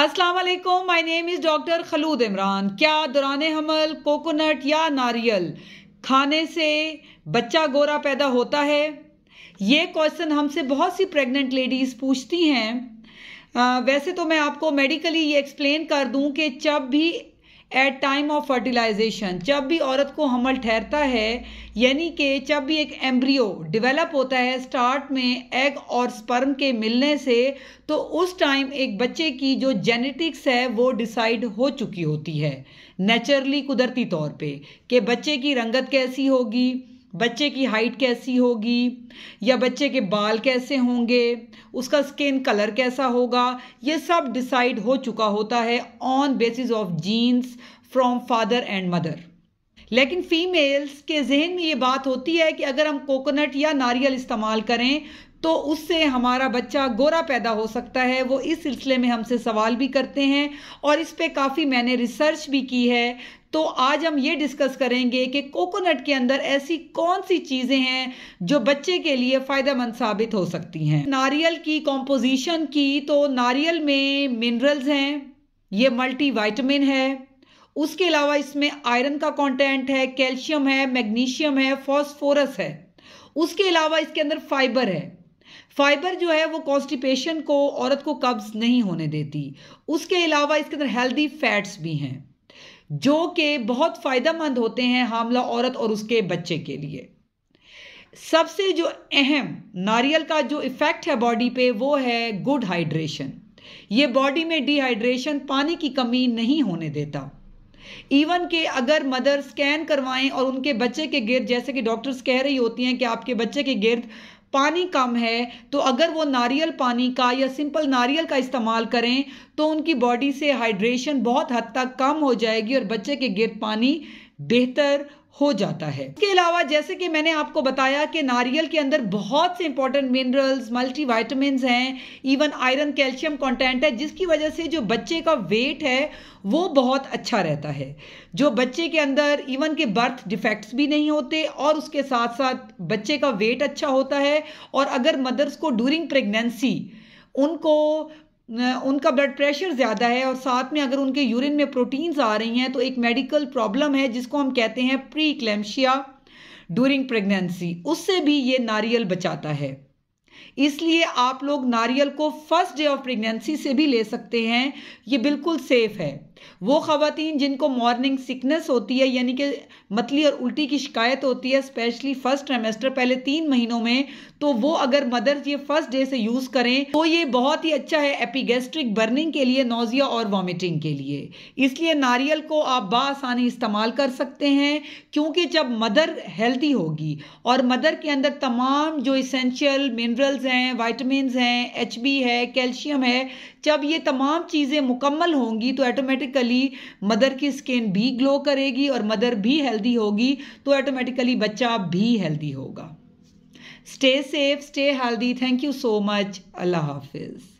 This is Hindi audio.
अस्सलाम वालेकुम my name is doctor Khalood Imran क्या दुरान हमल कोकोनट या नारियल खाने से बच्चा गोरा पैदा होता है ये क्वेश्चन हमसे बहुत सी प्रेग्नेंट लेडीज़ पूछती हैं वैसे तो मैं आपको मेडिकली ये एक्सप्लेन कर दूं कि जब भी एट टाइम ऑफ फर्टिलाइजेशन जब भी औरत को हमल ठहरता है यानी कि जब भी एक एम्ब्रियो डेवलप होता है स्टार्ट में एग और स्पर्म के मिलने से तो उस टाइम एक बच्चे की जो जेनेटिक्स है वो डिसाइड हो चुकी होती है नेचुरली कुदरती तौर पे कि बच्चे की रंगत कैसी होगी बच्चे की हाइट कैसी होगी या बच्चे के बाल कैसे होंगे उसका स्किन कलर कैसा होगा ये सब डिसाइड हो चुका होता है on basis of genes from father and mother लेकिन फीमेल्स के जहन में ये बात होती है कि अगर हम कोकोनट या नारियल इस्तेमाल करें तो उससे हमारा बच्चा गोरा पैदा हो सकता है वो इस सिलसिले में हमसे सवाल भी करते हैं और इस पर काफ़ी मैंने रिसर्च भी की है तो आज हम ये डिस्कस करेंगे कि कोकोनट के अंदर ऐसी कौन सी चीज़ें हैं जो बच्चे के लिए फ़ायदेमंद साबित हो सकती हैं नारियल की कॉम्पोजिशन की तो नारियल में मिनरल्स हैं ये मल्टी वाइटमिन है उसके अलावा इसमें आयरन का कंटेंट है कैल्शियम है मैग्नीशियम है फॉस्फोरस है उसके अलावा इसके अंदर फाइबर है फाइबर जो है वो कॉन्स्टिपेशन को औरत को कब्ज नहीं होने देती उसके अलावा इसके अंदर हेल्दी फैट्स भी हैं जो कि बहुत फ़ायदेमंद होते हैं हामला औरत और उसके बच्चे के लिए सबसे जो अहम नारियल का जो इफ़ेक्ट है बॉडी पे वो है गुड हाइड्रेशन ये बॉडी में डिहाइड्रेशन पानी की कमी नहीं होने देता इवन के अगर मदर स्कैन करवाएं और उनके बच्चे के गिर्द जैसे कि डॉक्टर्स कह रही होती हैं कि आपके बच्चे के गिर्द पानी कम है तो अगर वो नारियल पानी का या सिंपल नारियल का इस्तेमाल करें तो उनकी बॉडी से हाइड्रेशन बहुत हद तक कम हो जाएगी और बच्चे के गिर पानी बेहतर हो जाता है इसके अलावा जैसे कि मैंने आपको बताया कि नारियल के अंदर बहुत से इंपॉर्टेंट मिनरल्स मल्टी वाइटमिन हैं इवन आयरन कैल्शियम कंटेंट है जिसकी वजह से जो बच्चे का वेट है वो बहुत अच्छा रहता है जो बच्चे के अंदर इवन के बर्थ डिफेक्ट्स भी नहीं होते और उसके साथ साथ बच्चे का वेट अच्छा होता है और अगर मदर्स को डूरिंग प्रेगनेंसी उनको उनका ब्लड प्रेशर ज़्यादा है और साथ में अगर उनके यूरिन में प्रोटीन्स आ रही हैं तो एक मेडिकल प्रॉब्लम है जिसको हम कहते हैं प्री क्लेम्शिया ड्यूरिंग प्रेगनेंसी उससे भी ये नारियल बचाता है इसलिए आप लोग नारियल को फर्स्ट डे ऑफ प्रेगनेंसी से भी ले सकते हैं ये बिल्कुल सेफ है वो ख़वातीन जिनको मॉर्निंग सिकनेस होती है यानी कि मतली और उल्टी की शिकायत होती है स्पेशली फर्स्ट ट्रेमेस्टर पहले तीन महीनों में तो वो अगर मदर्स ये फर्स्ट डे से यूज़ करें तो ये बहुत ही अच्छा है एपिगेस्ट्रिक बर्निंग के लिए नोज़िया और वॉमिटिंग के लिए इसलिए नारियल को आप बासानी इस्तेमाल कर सकते हैं क्योंकि जब मदर हेल्थी होगी और मदर के अंदर तमाम जो इसेंशियल मिनरल्स हैं वाइटमिन हैं एच है कैल्शियम है जब ये तमाम चीज़ें मुकम्मल होंगी तो ऑटोमेटिक ऑटोमेटिकली मदर की स्किन भी ग्लो करेगी और मदर भी हेल्दी होगी तो ऑटोमेटिकली बच्चा भी हेल्दी होगा stay safe stay healthy thank you so much अल्लाह हाफिज़